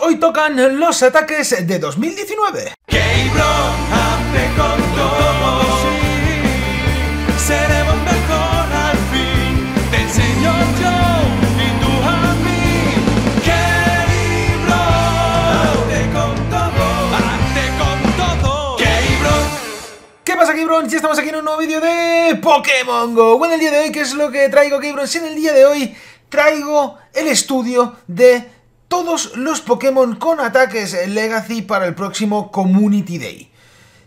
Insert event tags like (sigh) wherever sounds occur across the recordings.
hoy tocan los ataques de 2019. ¿Qué pasa Cabrón, ya estamos aquí en un nuevo vídeo de Pokémon GO Bueno, el día de hoy, ¿qué es lo que traigo, Cabrón? Si en el día de hoy traigo el estudio de todos los Pokémon con ataques Legacy para el próximo Community Day.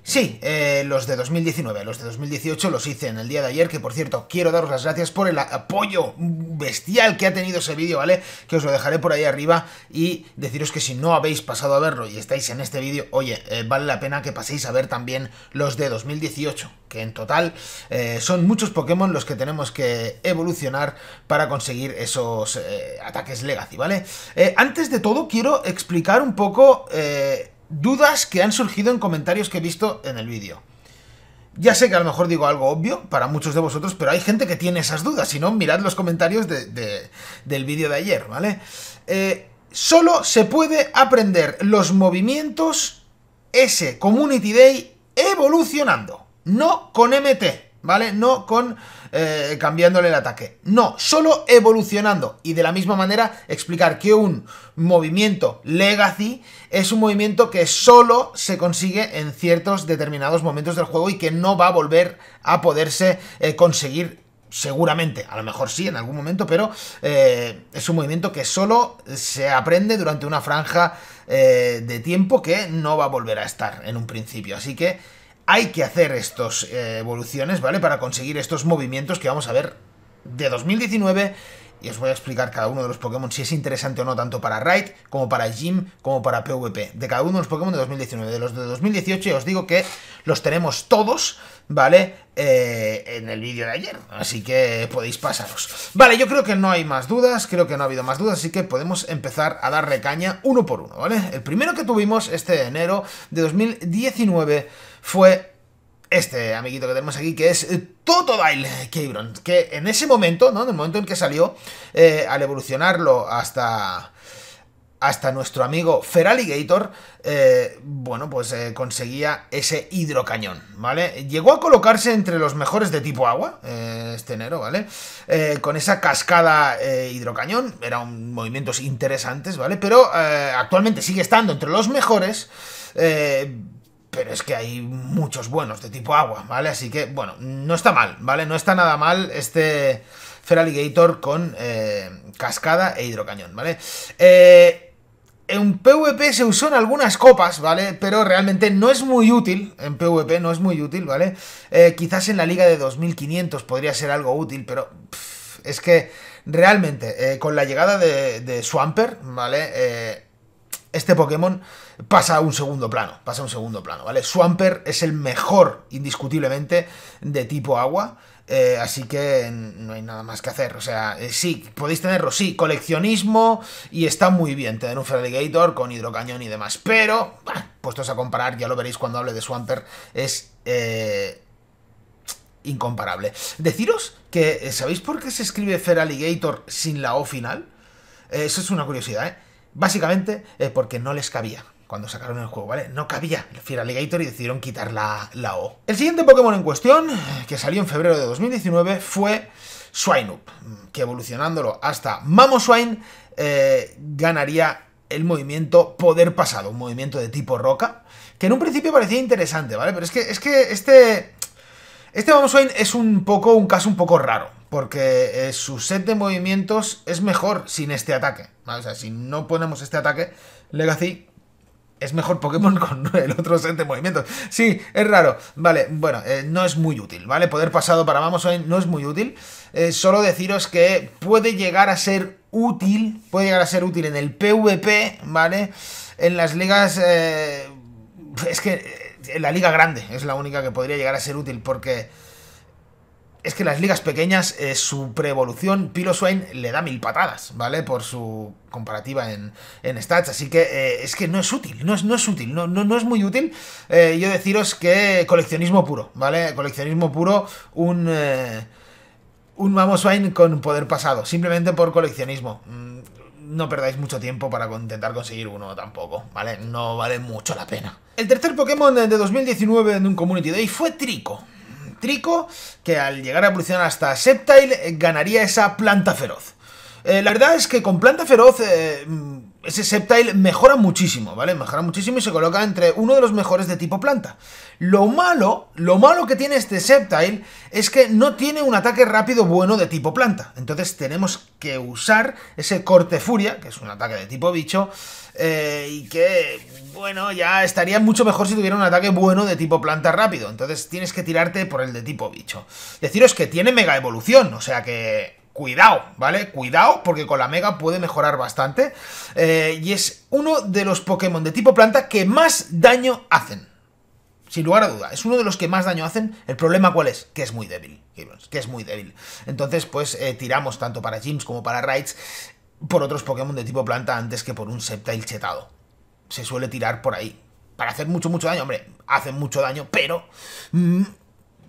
Sí, eh, los de 2019, los de 2018 los hice en el día de ayer, que por cierto, quiero daros las gracias por el apoyo bestial que ha tenido ese vídeo, ¿vale? Que os lo dejaré por ahí arriba y deciros que si no habéis pasado a verlo y estáis en este vídeo, oye, eh, vale la pena que paséis a ver también los de 2018, que en total eh, son muchos Pokémon los que tenemos que evolucionar para conseguir esos ataques Legacy, ¿vale? antes de todo, quiero explicar un poco dudas que han surgido en comentarios que he visto en el vídeo. Ya sé que a lo mejor digo algo obvio para muchos de vosotros, pero hay gente que tiene esas dudas. Si no, mirad los comentarios del vídeo de ayer, ¿vale? Eh, solo se puede aprender los movimientos S Community Day evolucionando, no con MT. ¿vale? No con eh, cambiándole el ataque. No, solo evolucionando. Y de la misma manera explicar que un movimiento legacy es un movimiento que solo se consigue en ciertos determinados momentos del juego y que no va a volver a poderse eh, conseguir seguramente, a lo mejor sí en algún momento, pero eh, es un movimiento que solo se aprende durante una franja de tiempo que no va a volver a estar en un principio. Así que hay que hacer estas eh, evoluciones, ¿vale? Para conseguir estos movimientos que vamos a ver de 2019 y os voy a explicar cada uno de los Pokémon si es interesante o no, tanto para Raid, como para Jim como para PvP. De cada uno de los Pokémon de 2019. De los de 2018 os digo que los tenemos todos, ¿vale? Eh, en el vídeo de ayer, así que podéis pasaros. Vale, yo creo que no hay más dudas, creo que no ha habido más dudas, así que podemos empezar a dar caña uno por uno, ¿vale? El primero que tuvimos este enero de 2019 fue este amiguito que tenemos aquí, que es eh, Totodile Cabron, que en ese momento, ¿no? En el momento en que salió, eh, al evolucionarlo hasta hasta nuestro amigo Feraligator, eh, bueno, pues conseguía ese hidrocañón, ¿vale? Llegó a colocarse entre los mejores de tipo agua, este enero, ¿vale? con esa cascada hidrocañón, eran movimientos interesantes, ¿vale? Pero actualmente sigue estando entre los mejores, pero es que hay muchos buenos de tipo agua, ¿vale? Así que, bueno, no está mal, ¿vale? No está nada mal este Feraligator con eh, cascada e hidrocañón, ¿vale? Eh, en PvP se usó algunas copas, ¿vale? Pero realmente no es muy útil, en PvP no es muy útil, ¿vale? Eh, quizás en la liga de 2500 podría ser algo útil, pero es que realmente eh, con la llegada de, de Swamper, ¿vale? este Pokémon pasa a un segundo plano, pasa a un segundo plano, ¿vale? Swamper es el mejor, indiscutiblemente, de tipo agua, eh, así que no hay nada más que hacer, o sea, eh, sí, podéis tenerlo, sí, coleccionismo y está muy bien tener un Feraligator con hidrocañón y demás, pero, bueno, puestos a comparar, ya lo veréis cuando hable de Swamper, es... Eh, incomparable. Deciros que, ¿sabéis por qué se escribe Feraligator sin la O final? Eso es una curiosidad, ¿eh? Básicamente porque no les cabía cuando sacaron el juego, ¿vale? No cabía el Fear Alligator y decidieron quitar la, O. El siguiente Pokémon en cuestión, que salió en febrero de 2019, fue up que evolucionándolo hasta Mamoswine eh, ganaría el movimiento Poder Pasado, un movimiento de tipo roca, que en un principio parecía interesante, ¿vale? Pero es que, es que este... Este Mamoswine es un poco, un caso un poco raro, porque eh, su set de movimientos es mejor sin este ataque, O sea, si no ponemos este ataque, Legacy es mejor Pokémon (laughs) con el otro set de movimientos. Sí, es raro. Vale, bueno, eh, no es muy útil, ¿vale? Poder pasado para Vamos hoy no es muy útil. Eh, solo deciros que puede llegar a ser útil, puede llegar a ser útil en el PvP, ¿vale? En las ligas... Eh, es que en la liga grande es la única que podría llegar a ser útil porque es que las ligas pequeñas, eh, su preevolución, Piloswain le da mil patadas, ¿vale? Por su comparativa en, en stats, así que eh, es que no es útil, no es, no es útil, no, no, no es muy útil. Eh, yo deciros que coleccionismo puro, ¿vale? Coleccionismo puro, un... un Mamoswine con poder pasado, simplemente por coleccionismo mm, no perdáis mucho tiempo para intentar conseguir uno tampoco, ¿vale? No vale mucho la pena. El tercer Pokémon de 2019 en un Community Day fue Trico. Trico, que al llegar a evolucionar hasta Septile ganaría esa planta feroz. Eh, la verdad es que con planta feroz eh, ese Septile mejora muchísimo, ¿vale? Mejora muchísimo y se coloca entre uno de los mejores de tipo planta. Lo malo, lo malo que tiene este Septile es que no tiene un ataque rápido bueno de tipo planta. Entonces tenemos que usar ese Corte Furia, que es un ataque de tipo bicho, eh, y que, bueno, ya estaría mucho mejor si tuviera un ataque bueno de tipo planta rápido. Entonces tienes que tirarte por el de tipo bicho. Deciros que tiene mega evolución, o sea que cuidado, ¿vale? Cuidado, porque con la Mega puede mejorar bastante. Eh, y es uno de los Pokémon de tipo planta que más daño hacen. Sin lugar a duda, es uno de los que más daño hacen. El problema cuál es? Que es muy débil, que es muy débil. Entonces, pues eh, tiramos tanto para Gyms como para Raids por otros Pokémon de tipo planta antes que por un Sceptile chetado. Se suele tirar por ahí. Para hacer mucho, mucho daño, hombre, hacen mucho daño, pero... Mm,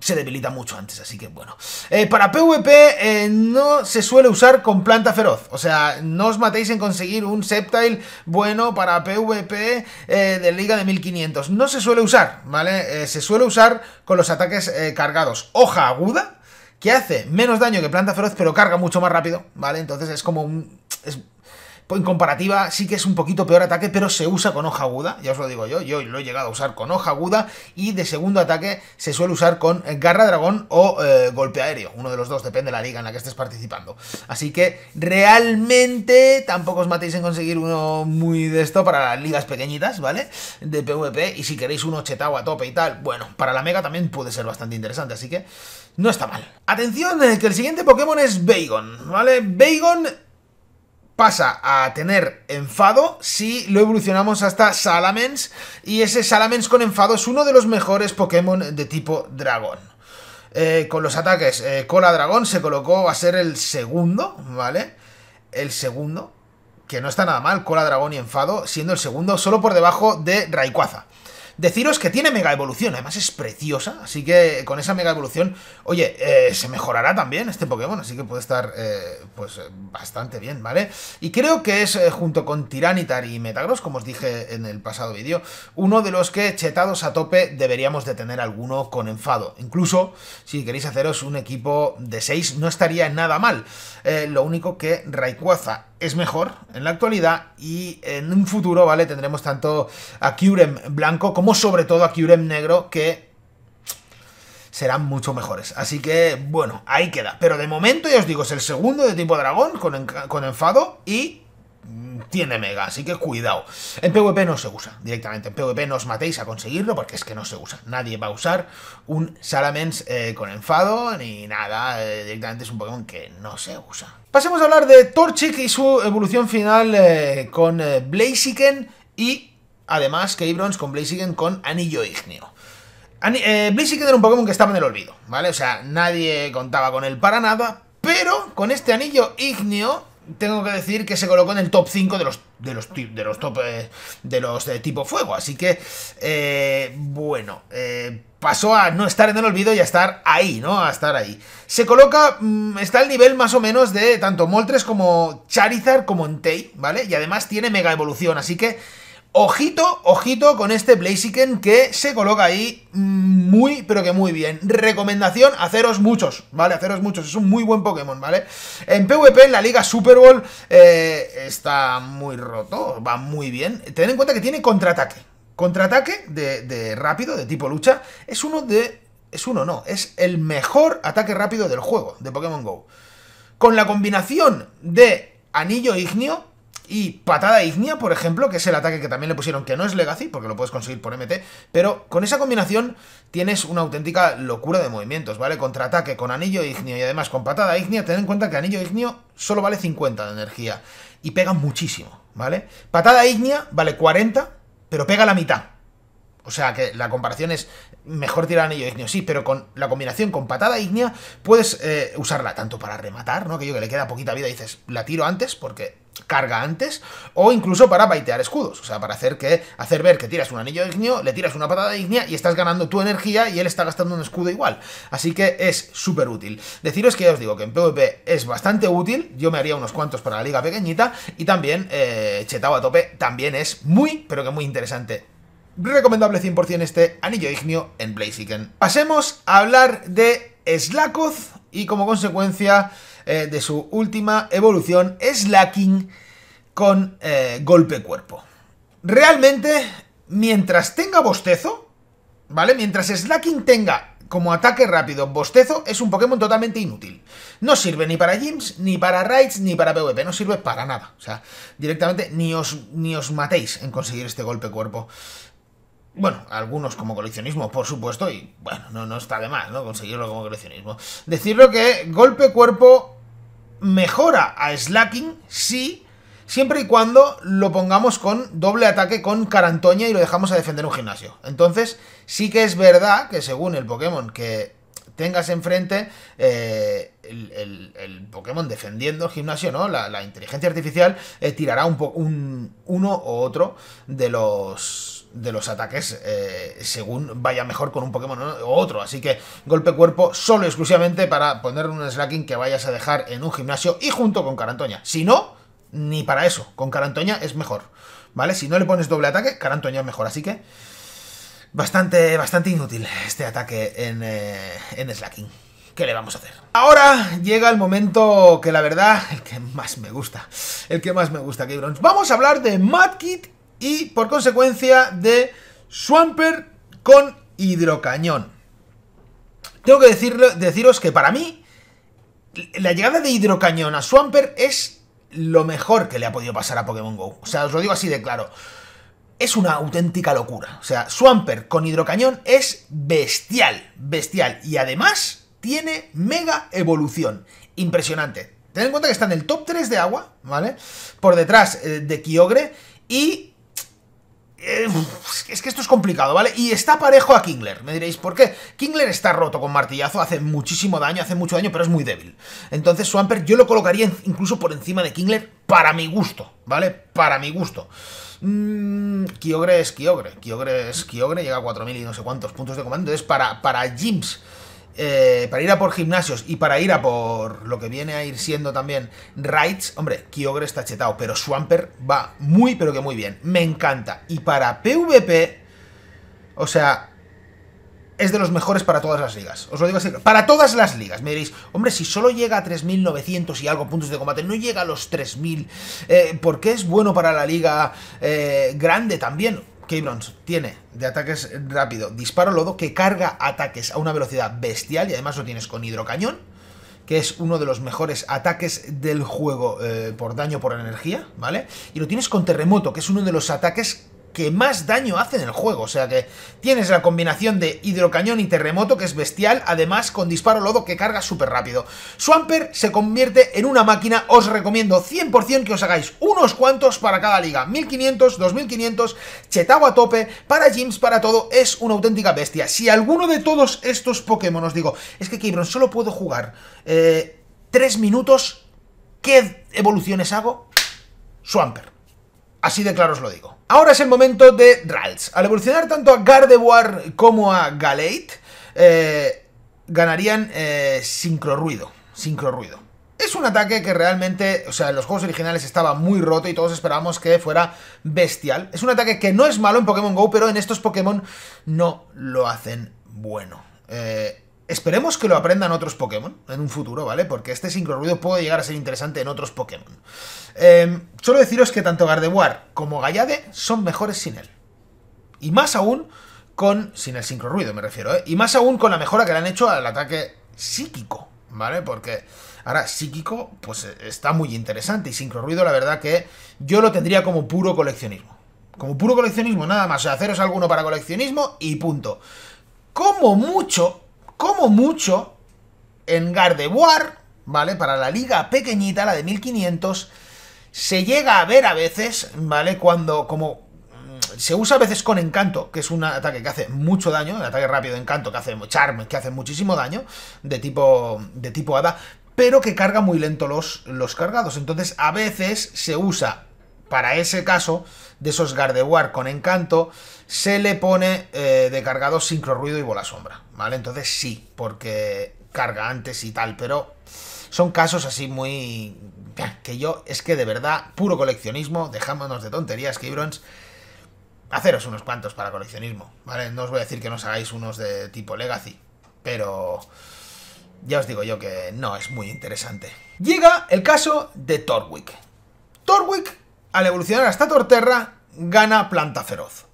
se debilita mucho antes, así que bueno. Eh, para PvP eh, no se suele usar con planta feroz, o sea, no os matéis en conseguir un Septile bueno para PvP eh, de Liga de 1500, no se suele usar, ¿vale? se suele usar con los ataques cargados. Hoja aguda, que hace menos daño que planta feroz, pero carga mucho más rápido, ¿vale? Entonces es como un en comparativa sí que es un poquito peor ataque, pero se usa con hoja aguda, ya os lo digo yo, yo lo he llegado a usar con hoja aguda y de segundo ataque se suele usar con garra dragón o eh, golpe aéreo, uno de los dos, depende de la liga en la que estés participando. Así que realmente tampoco os matéis en conseguir uno muy de esto para las ligas pequeñitas, ¿vale? De PvP y si queréis uno chetado a tope y tal, bueno, para la mega también puede ser bastante interesante, así que no está mal. Atención, eh, que el siguiente Pokémon es Bagon, ¿vale? Bagon pasa a tener enfado si lo evolucionamos hasta Salamence y ese Salamence con enfado es uno de los mejores Pokémon de tipo dragón. Eh, con los ataques, eh, Cola Dragón se colocó a ser el segundo, ¿vale? El segundo, que no está nada mal, Cola Dragón y Enfado, siendo el segundo solo por debajo de Rayquaza. Deciros que tiene mega evolución, además es preciosa, así que con esa mega evolución, oye, eh, se mejorará también este Pokémon, así que puede estar eh, pues eh, bastante bien, ¿vale? Y creo que es, junto con Tiranitar y Metagross, como os dije en el pasado vídeo, uno de los que chetados a tope deberíamos de tener alguno con enfado. Incluso, si queréis haceros un equipo de 6, no estaría nada mal. lo único que Rayquaza es mejor en la actualidad y en un futuro, ¿vale? Tendremos tanto a Kyurem blanco como sobre todo a Kyurem Negro, que serán mucho mejores. Así que, bueno, ahí queda. Pero de momento, ya os digo, es el segundo de tipo dragón con, enfado y mm, tiene mega, así que cuidado. En PvP no se usa directamente, en PvP no os matéis a conseguirlo porque es que no se usa. Nadie va a usar un Salamence eh, con enfado ni nada, eh, directamente es un Pokémon que no se usa. Pasemos a hablar de Torchic y su evolución final eh, con Blaziken y Además, que Ibrons con Blaziken con Anillo Igneo. Ani eh, Blaziken era un Pokémon que estaba en el olvido, ¿vale? O sea, nadie contaba con él para nada, pero con este Anillo Igneo tengo que decir que se colocó en el top 5 de los de los de los top eh, de los eh, tipo fuego, así que bueno, pasó a no estar en el olvido y a estar ahí, ¿no? A estar ahí. Se coloca mm, está al nivel más o menos de tanto Moltres como Charizard como Entei, ¿vale? Y además tiene mega evolución, así que Ojito, ojito con este Blaziken que se coloca ahí mm, muy, pero que muy bien. Recomendación, haceros muchos, ¿vale? Haceros muchos, es un muy buen Pokémon, ¿vale? En PvP, en la liga Super Bowl, eh, está muy roto, va muy bien. Ten en cuenta que tiene contraataque. Contraataque de, de rápido, de tipo lucha, es uno de... Es uno, no, es el mejor ataque rápido del juego, de Pokémon GO. Con la combinación de Anillo Ignio, y patada ignia, por ejemplo, que es el ataque que también le pusieron, que no es Legacy, porque lo puedes conseguir por MT, pero con esa combinación tienes una auténtica locura de movimientos, ¿vale? Contraataque con anillo e ignio y además con patada ignia, ten en cuenta que anillo e ignio solo vale 50 de energía y pega muchísimo, ¿vale? Patada ignia vale 40, pero pega la mitad. O sea que la comparación es mejor tirar anillo e ignio, sí, pero con la combinación con patada ignia puedes eh, usarla tanto para rematar, ¿no? Que yo que le queda poquita vida dices, la tiro antes porque carga antes, o incluso para baitear escudos, o sea, para hacer que hacer ver que tiras un anillo de ignio, le tiras una patada de ignia y estás ganando tu energía y él está gastando un escudo igual. Así que es súper útil. Deciros que ya os digo que en PvP es bastante útil, yo me haría unos cuantos para la liga pequeñita y también eh, chetado a tope también es muy, pero que muy interesante. Recomendable 100% este anillo ignio en Blaziken. Pasemos a hablar de Slakoth y como consecuencia eh, de su última evolución, Slacking, con eh, golpe cuerpo. Realmente, mientras tenga bostezo, ¿vale? Mientras Slacking tenga como ataque rápido bostezo, es un Pokémon totalmente inútil. No sirve ni para gyms, ni para raids, ni para PvP, no sirve para nada. O sea, directamente ni os, ni os matéis en conseguir este golpe cuerpo. Bueno, algunos como coleccionismo, por supuesto, y bueno, no, no está de más, ¿no? Conseguirlo como coleccionismo. Decirlo que golpe cuerpo mejora a Slacking, sí, siempre y cuando lo pongamos con doble ataque con Carantoña y lo dejamos a defender un gimnasio. Entonces, sí que es verdad que según el Pokémon que tengas enfrente, eh, el, el, Pokémon defendiendo el gimnasio, ¿no? La, inteligencia artificial eh, tirará un, un uno o otro de los de los ataques eh, según vaya mejor con un Pokémon o otro. Así que golpe cuerpo solo exclusivamente para poner un slacking que vayas a dejar en un gimnasio y junto con Carantoña. Si no, ni para eso. Con Carantoña es mejor. ¿Vale? Si no le pones doble ataque, Carantoña es mejor. Así que bastante, bastante inútil este ataque en, eh, slacking. ¿Qué le vamos a hacer? Ahora llega el momento que la verdad, el que más me gusta, el que más me gusta, Keybrons. Vamos a hablar de Mad y por consecuencia de Swamper con hidrocañón. Tengo que deciros que para mí la llegada de hidrocañón a Swamper es lo mejor que le ha podido pasar a Pokémon GO. O sea, os lo digo así de claro. Es una auténtica locura. O sea, Swamper con hidrocañón es bestial, bestial. Y además tiene mega evolución. Impresionante. Ten en cuenta que está en el top 3 de agua, ¿vale? Por detrás eh, de Kyogre y eh, es que esto es complicado, ¿vale? Y está parejo a Kingler. Me diréis, ¿por qué? Kingler está roto con martillazo, hace muchísimo daño, hace mucho daño, pero es muy débil. Entonces, Swampert yo lo colocaría incluso por encima de Kingler para mi gusto, ¿vale? Para mi gusto. Mm, Kyogre es Kyogre. Kyogre es Kyogre, llega a 4.000 y no sé cuántos puntos de comando. es para, para Jims eh, para ir a por gimnasios y para ir a por lo que viene a ir siendo también raids, hombre, Kyogre está chetado, pero Swamper va muy pero que muy bien, me encanta. Y para PvP, o sea, es de los mejores para todas las ligas. Os lo digo así, para todas las ligas. Me diréis, hombre, si solo llega a 3.900 y algo puntos de combate, no llega a los 3.000, eh, porque es bueno para la liga eh, grande también? Keyblons tiene de ataques rápido disparo lodo que carga ataques a una velocidad bestial y además lo tienes con hidrocañón, que es uno de los mejores ataques del juego eh, por daño por energía, ¿vale? Y lo tienes con terremoto, que es uno de los ataques que más daño hace en el juego. O sea que tienes la combinación de hidrocañón y terremoto, que es bestial, además con disparo lodo que carga súper rápido. Swamper se convierte en una máquina, os recomiendo 100% que os hagáis unos cuantos para cada liga. 1500, 2500, Chetau a tope, para gyms, para todo, es una auténtica bestia. Si alguno de todos estos Pokémon os digo, es que Kibron solo puedo jugar 3 eh, minutos, ¿qué evoluciones hago? Swamper. Así de claro os lo digo. Ahora es el momento de Ralts. Al evolucionar tanto a Gardevoir como a Galate, eh, ganarían eh, sincroruido. Sincroruido. Es un ataque que realmente, o sea, en los juegos originales estaba muy roto y todos esperábamos que fuera bestial. Es un ataque que no es malo en Pokémon GO, pero en estos Pokémon no lo hacen bueno. Eh, Esperemos que lo aprendan otros Pokémon en un futuro, ¿vale? Porque este ruido puede llegar a ser interesante en otros Pokémon. Em, solo deciros que tanto Gardevoir como Gallade son mejores sin él. Y más aún con... sin el ruido, me refiero, ¿eh? Y más aún con la mejora que le han hecho al ataque psíquico, ¿vale? Porque ahora psíquico pues eh, está muy interesante y ruido la verdad que yo lo tendría como puro coleccionismo. Como puro coleccionismo, nada más. O sea, haceros alguno para coleccionismo y punto. Como mucho, como mucho, en Gardevoir, ¿vale? Para la liga pequeñita, la de 1500, se llega a ver a veces, ¿vale? Cuando, como mm, se usa a veces con encanto, que es un ataque que hace mucho daño, un ataque rápido de encanto que hace charme, que hace muchísimo daño, de tipo, de tipo hada, pero que carga muy lento los, los cargados. Entonces, a veces se usa para ese caso, de esos Gardevoir con encanto, se le pone eh, de cargado sincro ruido y bola sombra, ¿vale? Entonces sí, porque carga antes y tal, pero son casos así muy... que yo, es que de verdad, puro coleccionismo, dejámonos de tonterías, Keybrons, haceros unos cuantos para coleccionismo, ¿vale? No os voy a decir que no os hagáis unos de tipo Legacy, pero ya os digo yo que no es muy interesante. Llega el caso de Torwick. Torwick al evolucionar hasta Torterra, gana Planta Feroz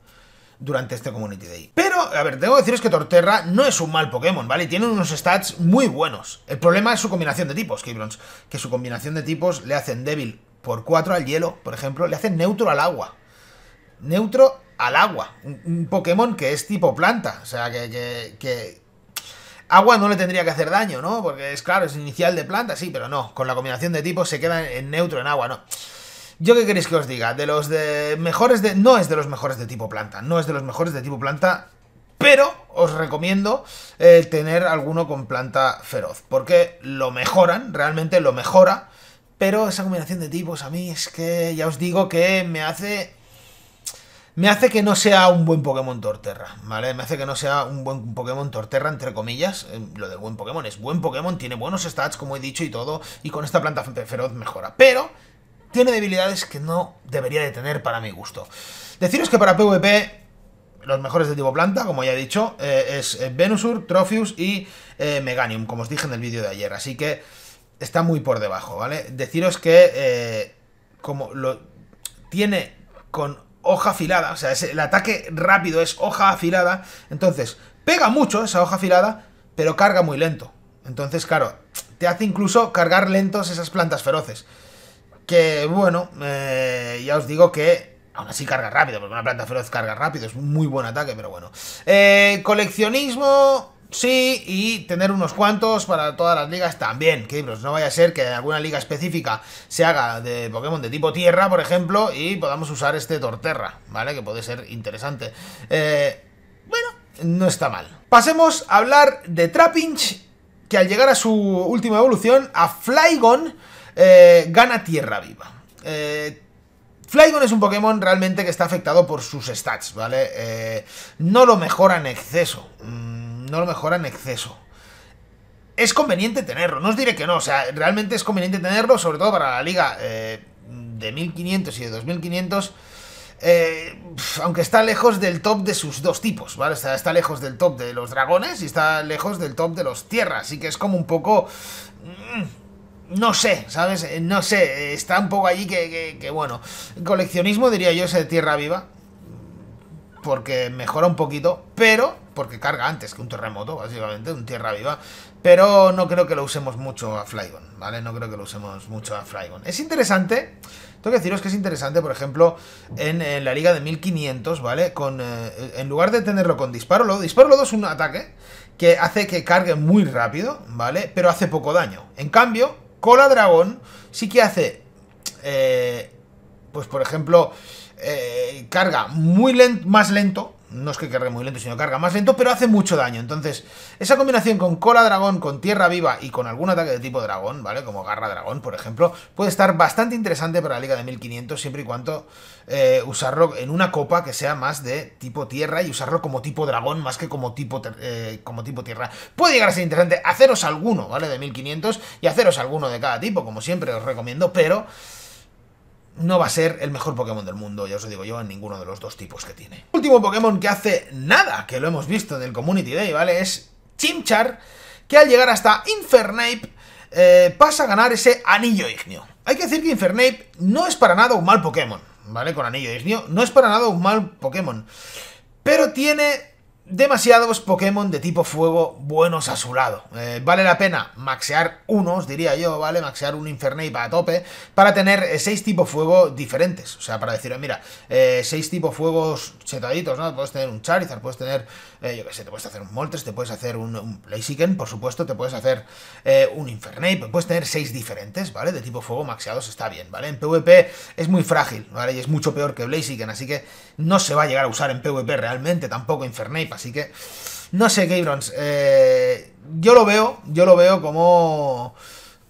durante este Community Day. Pero, a ver, tengo que deciros que Torterra no es un mal Pokémon, ¿vale? Tiene unos stats muy buenos. El problema es su combinación de tipos, Keyblons, que su combinación de tipos le hacen débil por 4 al hielo, por ejemplo, le hacen neutro al agua. Neutro al agua. Un, Pokémon que es tipo planta, o sea, que, que... Agua no le tendría que hacer daño, ¿no? Porque es claro, es inicial de planta, sí, pero no. Con la combinación de tipos se queda en neutro en agua, ¿no? Yo qué queréis que os diga, de los de mejores de... No es de los mejores de tipo planta, no es de los mejores de tipo planta, pero os recomiendo eh, tener alguno con planta feroz, porque lo mejoran, realmente lo mejora, pero esa combinación de tipos a mí es que ya os digo que me hace... Me hace que no sea un buen Pokémon Torterra, ¿vale? Me hace que no sea un buen Pokémon Torterra, entre comillas. Eh, lo de buen Pokémon es buen Pokémon, tiene buenos stats, como he dicho, y todo. Y con esta planta feroz mejora. Pero tiene debilidades que no debería de tener para mi gusto. Deciros que para PvP los mejores de tipo planta, como ya he dicho, eh, es eh, Venusur, Trophius y eh, Meganium, como os dije en el vídeo de ayer. Así que está muy por debajo, ¿vale? Deciros que como lo tiene con hoja afilada, o sea, el ataque rápido es hoja afilada, entonces pega mucho esa hoja afilada, pero carga muy lento. Entonces, claro, te hace incluso cargar lentos esas plantas feroces. Que bueno, eh, ya os digo que Aún así carga rápido, porque una planta feroz carga rápido, es un muy buen ataque, pero bueno. Eh, coleccionismo, sí, y tener unos cuantos para todas las ligas también, que pues, No vaya a ser que alguna liga específica se haga de Pokémon de tipo tierra, por ejemplo, y podamos usar este Torterra, ¿vale? Que puede ser interesante. Eh, bueno, no está mal. Pasemos a hablar de Trapinch, que al llegar a su última evolución, a Flygon eh, gana Tierra Viva. Eh, Flygon es un Pokémon realmente que está afectado por sus stats, ¿vale? Eh, no lo mejora en exceso. Mm, no lo mejora en exceso. Es conveniente tenerlo, no os diré que no, o sea, realmente es conveniente tenerlo, sobre todo para la liga de 1500 y de 2500, aunque está lejos del top de sus dos tipos, ¿vale? O sea, está lejos del top de los dragones y está lejos del top de los tierras, así que es como un poco... Mm, no sé, ¿sabes? Eh, no sé, eh, está un poco allí que, que, bueno, coleccionismo diría yo es de tierra viva, porque mejora un poquito, pero, porque carga antes que un terremoto, básicamente, un tierra viva, pero no creo que lo usemos mucho a Flygon, ¿vale? No creo que lo usemos mucho a Flygon. Es interesante, tengo que deciros que es interesante, por ejemplo, en, la liga de 1500, ¿vale? Con, eh, en lugar de tenerlo con disparo lodo, disparo lodo es un ataque que hace que cargue muy rápido, ¿vale? Pero hace poco daño. En cambio, cola dragón sí que hace, eh, pues por ejemplo, eh, carga muy más lento, no es que cargue muy lento, sino carga más lento, pero hace mucho daño. Entonces, esa combinación con cola dragón, con tierra viva y con algún ataque de tipo dragón, ¿vale? Como garra dragón, por ejemplo, puede estar bastante interesante para la liga de 1500 siempre y cuando eh, usarlo en una copa que sea más de tipo tierra y usarlo como tipo dragón más que como tipo, eh, como tipo tierra. Puede llegar a ser interesante haceros alguno, ¿vale? De 1500 y haceros alguno de cada tipo, como siempre os recomiendo, pero no va a ser el mejor Pokémon del mundo, ya os lo digo yo, en ninguno de los dos tipos que tiene. último Pokémon que hace nada, que lo hemos visto en el Community Day, ¿vale? Es Chimchar, que al llegar hasta Infernape eh, pasa a ganar ese Anillo Ignio. Hay que decir que Infernape no es para nada un mal Pokémon, ¿vale? Con Anillo Ignio, no es para nada un mal Pokémon. Pero tiene demasiados Pokémon de tipo fuego buenos a su lado. Eh, vale la pena maxear unos, diría yo, ¿vale? Maxear un Infernape a tope para tener eh, seis tipos fuego diferentes. O sea, para decir, mira, 6 eh, seis tipos fuegos chetaditos, ¿no? Puedes tener un Charizard, puedes tener, yo qué sé, te puedes hacer un Moltres, te puedes hacer un, Blaziken, por supuesto, te puedes hacer un Infernape, puedes tener seis diferentes, ¿vale? De tipo fuego maxeados está bien, ¿vale? En PvP es muy frágil, ¿vale? Y es mucho peor que Blaziken, así que no se va a llegar a usar en PvP realmente tampoco Infernape, Así que, no sé, Gabrons. Eh, yo lo veo, yo lo veo como...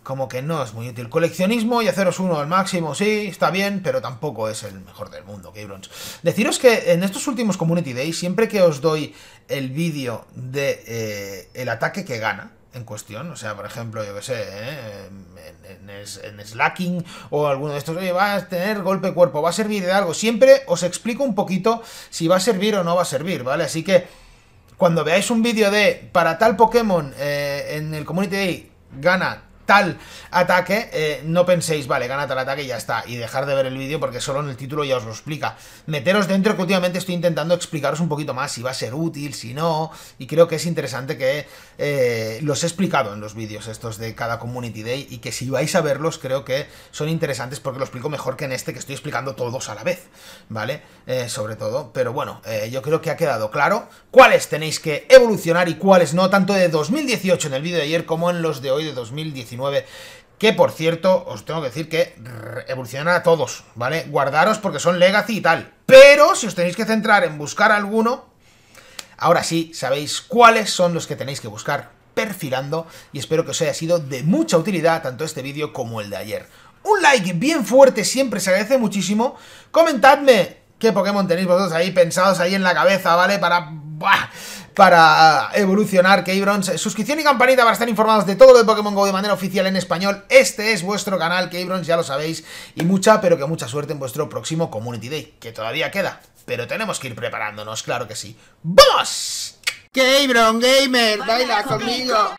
Como que no es muy útil. Coleccionismo y haceros uno al máximo, sí, está bien, pero tampoco es el mejor del mundo, Gabrons. Deciros que en estos últimos Community Days, siempre que os doy el vídeo de eh, el ataque que gana, en cuestión. O sea, por ejemplo, yo que sé, ¿eh? en, Slacking o alguno de estos, oye, va a tener golpe cuerpo, va a servir de algo. Siempre os explico un poquito si va a servir o no va a servir, ¿vale? Así que cuando veáis un vídeo de para tal Pokémon eh, en el Community Day gana tal ataque, eh, no penséis, vale, gana tal ataque y ya está, y dejar de ver el vídeo porque solo en el título ya os lo explica. Meteros dentro que últimamente estoy intentando explicaros un poquito más si va a ser útil, si no, y creo que es interesante que eh, los he explicado en los vídeos estos de cada Community Day y que si vais a verlos creo que son interesantes porque lo explico mejor que en este que estoy explicando todos a la vez, ¿vale? Eh, sobre todo, pero bueno, yo creo que ha quedado claro cuáles tenéis que evolucionar y cuáles no, tanto de 2018 en el vídeo de ayer como en los de hoy de 2019. Que por cierto, os tengo que decir que evolucionan a todos, ¿vale? Guardaros porque son legacy y tal. Pero si os tenéis que centrar en buscar alguno, ahora sí sabéis cuáles son los que tenéis que buscar perfilando y espero que os haya sido de mucha utilidad tanto este vídeo como el de ayer. Un like bien fuerte siempre se agradece muchísimo. Comentadme qué Pokémon tenéis vosotros ahí pensados ahí en la cabeza, ¿vale? Para para evolucionar Keybrons. Suscripción y campanita para estar informados de todo de Pokémon GO de manera oficial en español. Este es vuestro canal Keybrons, ya lo sabéis. Y mucha, pero que mucha suerte en vuestro próximo Community Day, que todavía queda. Pero tenemos que ir preparándonos, claro que sí. ¡Vamos! Keybron Gamer, baila conmigo.